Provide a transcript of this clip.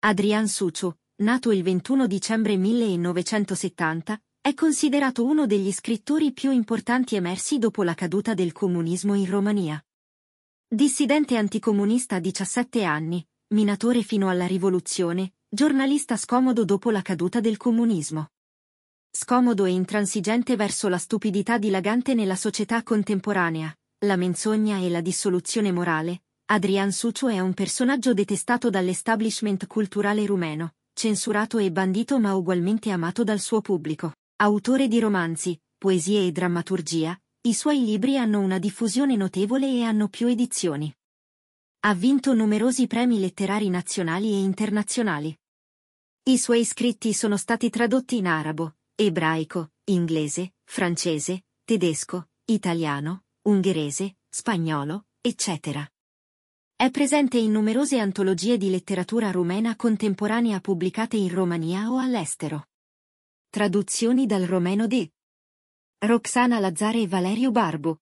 Adrian Sucio, nato il 21 dicembre 1970, è considerato uno degli scrittori più importanti emersi dopo la caduta del comunismo in Romania. Dissidente anticomunista a 17 anni, minatore fino alla rivoluzione, giornalista scomodo dopo la caduta del comunismo. Scomodo e intransigente verso la stupidità dilagante nella società contemporanea, la menzogna e la dissoluzione morale, Adrian Sucio è un personaggio detestato dall'establishment culturale rumeno, censurato e bandito ma ugualmente amato dal suo pubblico. Autore di romanzi, poesie e drammaturgia, i suoi libri hanno una diffusione notevole e hanno più edizioni. Ha vinto numerosi premi letterari nazionali e internazionali. I suoi scritti sono stati tradotti in arabo, ebraico, inglese, francese, tedesco, italiano, ungherese, spagnolo, eccetera. È presente in numerose antologie di letteratura rumena contemporanea pubblicate in Romania o all'estero. Traduzioni dal romeno di Roxana Lazzare e Valerio Barbu,